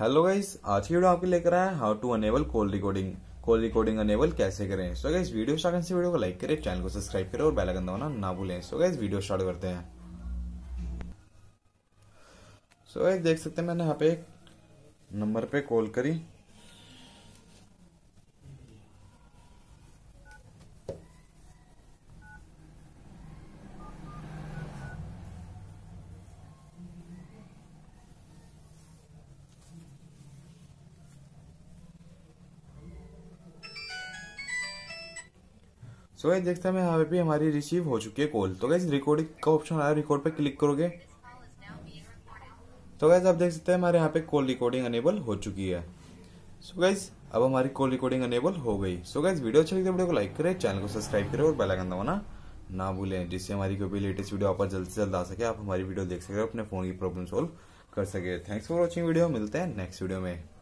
hello guys आज की video आपके लेकर आया how to enable call recording call recording enable कैसे करें सो गाइस वीडियो स्टार्ट करने से वीडियो को लाइक करें चैनल को सब्सक्राइब करें और बेल आइकन दबाना ना भूलें सो गाइस वीडियो स्टार्ट करते हैं सो so गाइस देख सकते हैं मैंने यहाँ पे नंबर पे कॉल करी सो so, देखते हैं यहाँ पे हमारी रिसीव हो चुकी है कॉल तो गाइस रिकॉर्डिंग का ऑप्शन आया रिकॉर्ड पे क्लिक करोगे तो गैस आप देख सकते हैं हमारे यहाँ पे कॉल रिकॉर्डिंग अनेबल हो चुकी है सो so, गैस अब हमारी कॉल रिकॉर्डिंग अनेबल हो गई सो so, वीडियो अच्छी लगी है वीडियो को लाइक करें चैनल को सब्सक्राइब करें और बेलाइकन दबाना ना भूलें जिससे हमारी कोई भी लेटेस्ट वीडियो आप जल्द से जल्द आ सके आप हमारी वीडियो देख सके अपने फोन की प्रॉब्लम सोल्व कर सके थैंक्स फॉर वॉचिंग वीडियो मिलते हैं नेक्स्ट वीडियो में